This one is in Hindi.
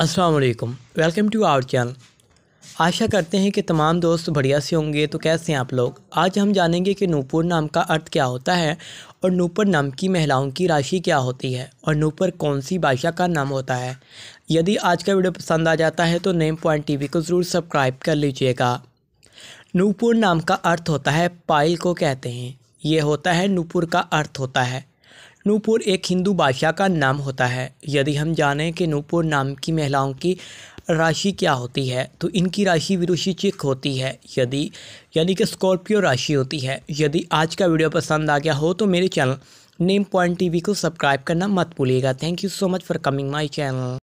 अस्सलाम वालेकुम वेलकम टू आवर चैनल आशा करते हैं कि तमाम दोस्त बढ़िया से होंगे तो कैसे हैं आप लोग आज हम जानेंगे कि नूपुर नाम का अर्थ क्या होता है और नूपुर नाम की महिलाओं की राशि क्या होती है और नूपुर कौन सी भाषा का नाम होता है यदि आज का वीडियो पसंद आ जाता है तो नेम पॉइंट टी को ज़रूर सब्सक्राइब कर लीजिएगा नूपुर नाम का अर्थ होता है पाइल को कहते हैं ये होता है नूपुर का अर्थ होता है नूपुर एक हिंदू बादशाह का नाम होता है यदि हम जानें कि नूपुर नाम की महिलाओं की राशि क्या होती है तो इनकी राशि विरुषिचिक होती है यदि यानी कि स्कॉर्पियो राशि होती है यदि आज का वीडियो पसंद आ गया हो तो मेरे चैनल नेम पॉइंट टीवी को सब्सक्राइब करना मत भूलिएगा thank you so much for coming my channel